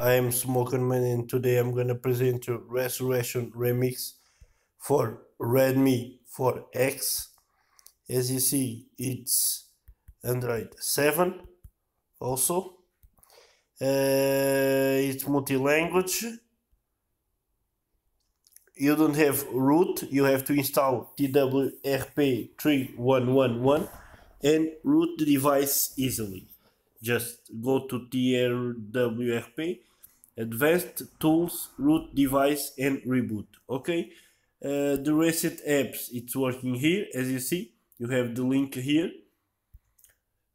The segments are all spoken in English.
I am Man and today I'm gonna present you Resurrection Remix for Redmi 4X. As you see, it's Android 7 also. Uh, it's multi-language. You don't have root, you have to install TWRP3111 and root the device easily. Just go to TRWFP, Advanced Tools, Root Device and Reboot. Okay, uh, the Reset Apps, it's working here as you see. You have the link here.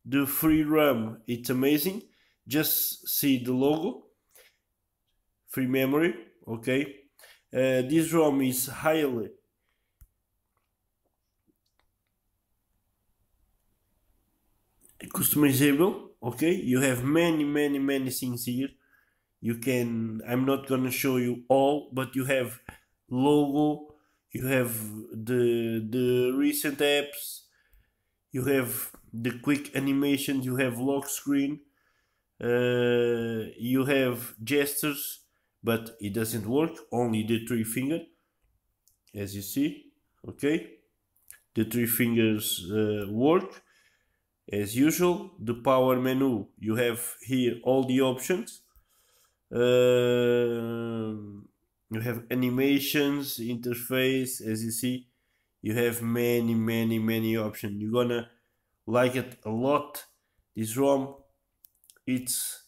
The free RAM, it's amazing. Just see the logo. Free memory, okay. Uh, this ROM is highly customizable okay you have many many many things here you can i'm not gonna show you all but you have logo you have the the recent apps you have the quick animations you have lock screen uh, you have gestures but it doesn't work only the three finger as you see okay the three fingers uh, work as usual, the power menu, you have here all the options. Uh, you have animations, interface, as you see, you have many, many, many options. You're gonna like it a lot. This ROM, it's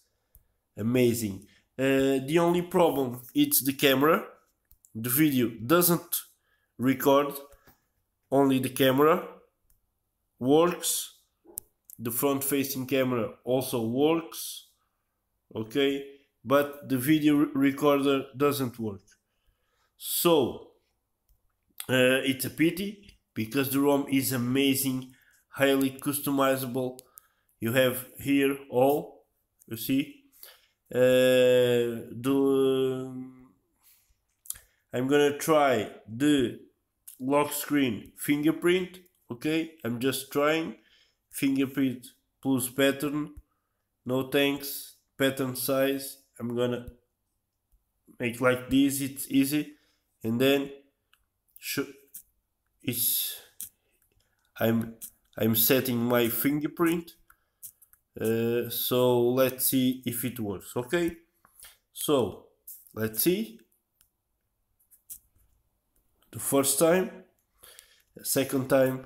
amazing. Uh, the only problem, it's the camera. The video doesn't record, only the camera works the front facing camera also works okay but the video recorder doesn't work so uh, it's a pity because the ROM is amazing highly customizable you have here all you see uh, the I'm gonna try the lock screen fingerprint okay I'm just trying fingerprint plus pattern no thanks pattern size I'm gonna make like this it's easy and then it's I'm I'm setting my fingerprint uh, so let's see if it works okay so let's see the first time second time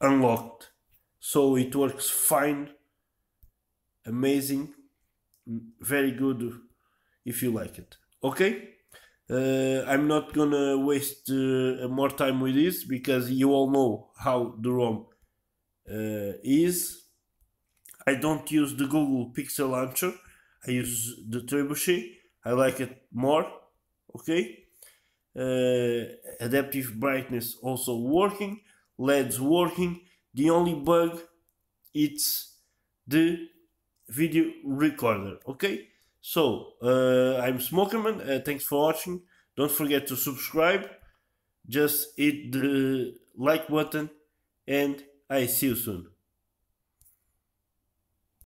unlocked. So it works fine, amazing, very good if you like it. Okay? Uh, I'm not gonna waste uh, more time with this because you all know how the ROM uh, is. I don't use the Google Pixel Launcher, I use the Trebuchet. I like it more. Okay? Uh, adaptive brightness also working. LEDs working. The only bug it's the video recorder. Okay, so uh, I'm Smokerman. Uh, thanks for watching. Don't forget to subscribe. Just hit the like button, and I see you soon.